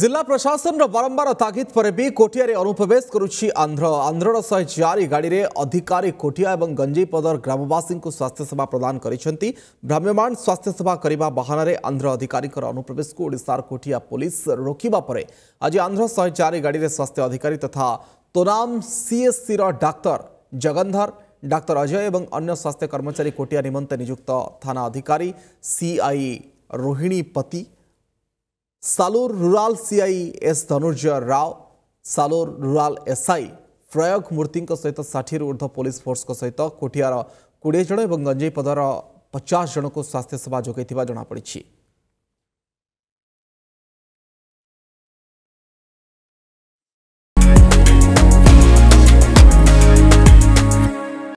जिला प्रशासन बारंबार तागिद पर भी कोटिया अनुप्रवेश करुच्ची आंध्र आंध्र शहे चार गाड़ी में अधिकारी कोटिया और गंजेपदर ग्रामवासी को स्वास्थ्य सेवा प्रदान करम्यमाण स्वास्थ्य सेवा करने बाहन आंध्र अधिकारी अनुप्रवेश कोशार कोटिया पुलिस रोकवा आज आंध्र शहे चार गाड़ी में स्वास्थ्य अधिकारी तथा तोनाम CSC doctor Jagandhar doctor Ajay और अन्य स्वास्थ्य कर्मचारी कोटिया निमंत निजुक्त थाना अधिकारी CI Rohini Pati Salor rural CI S Dhanurjay Rao Salor rural SI ପ୍ରୟୋଗ ମୂର୍ତ୍ତିଙ୍କ ସହିତ ଷାଠିଏରୁ ଉର୍ଦ୍ଧ୍ୱ ପୋଲିସ ଫୋର୍ସଙ୍କ ସହିତ କୋଟିଆର କୋଡ଼ିଏ ଜଣ ଏବଂ ଗଞ୍ଜେଇପଦାର ପଚାଶ ଜଣଙ୍କୁ ସ୍ୱାସ୍ଥ୍ୟସେବା ଯୋଗାଇଥିବା ଜଣାପଡ଼ିଛି